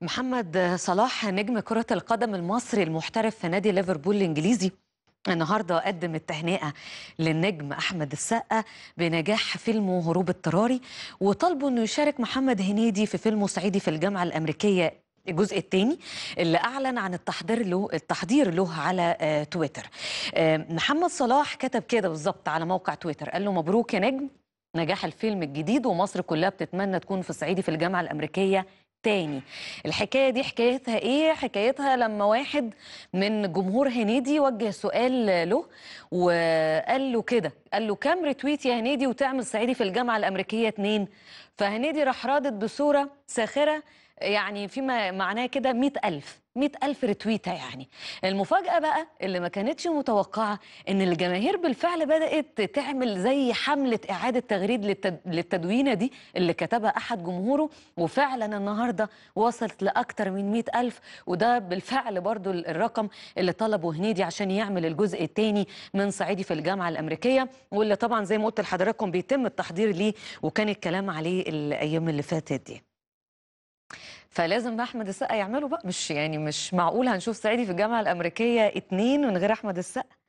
محمد صلاح نجم كرة القدم المصري المحترف في نادي ليفربول الإنجليزي النهارده قدم التهنئه للنجم احمد السقا بنجاح فيلمه هروب اضطراري وطلبه انه يشارك محمد هنيدي في فيلمه صعيدي في الجامعه الامريكيه الجزء الثاني اللي اعلن عن التحضير له التحضير له على آه، تويتر آه، محمد صلاح كتب كده بالظبط على موقع تويتر قال له مبروك يا نجم نجاح الفيلم الجديد ومصر كلها بتتمنى تكون في صعيدي في الجامعه الامريكيه تاني الحكاية دي حكايتها إيه؟ حكايتها لما واحد من جمهور هنيدي وجه سؤال له وقال له كده قال له كام ريتويت يا هنيدي وتعمل صعيدي في الجامعة الأمريكية اتنين فهنيدي راح رادد بصورة ساخرة يعني فيما معناه كده 100000 100000 رتويته يعني المفاجاه بقى اللي ما كانتش متوقعه ان الجماهير بالفعل بدات تعمل زي حمله اعاده تغريد للتدوينه دي اللي كتبها احد جمهوره وفعلا النهارده وصلت لاكثر من 100000 وده بالفعل برضو الرقم اللي طلبه هنيدي عشان يعمل الجزء الثاني من صعيدي في الجامعه الامريكيه واللي طبعا زي ما قلت لحضراتكم بيتم التحضير ليه وكان الكلام عليه الايام اللي فاتت دي فلازم احمد السقا يعمله بقى مش يعني مش معقول هنشوف سعيدي في الجامعه الامريكيه اتنين من غير احمد السقا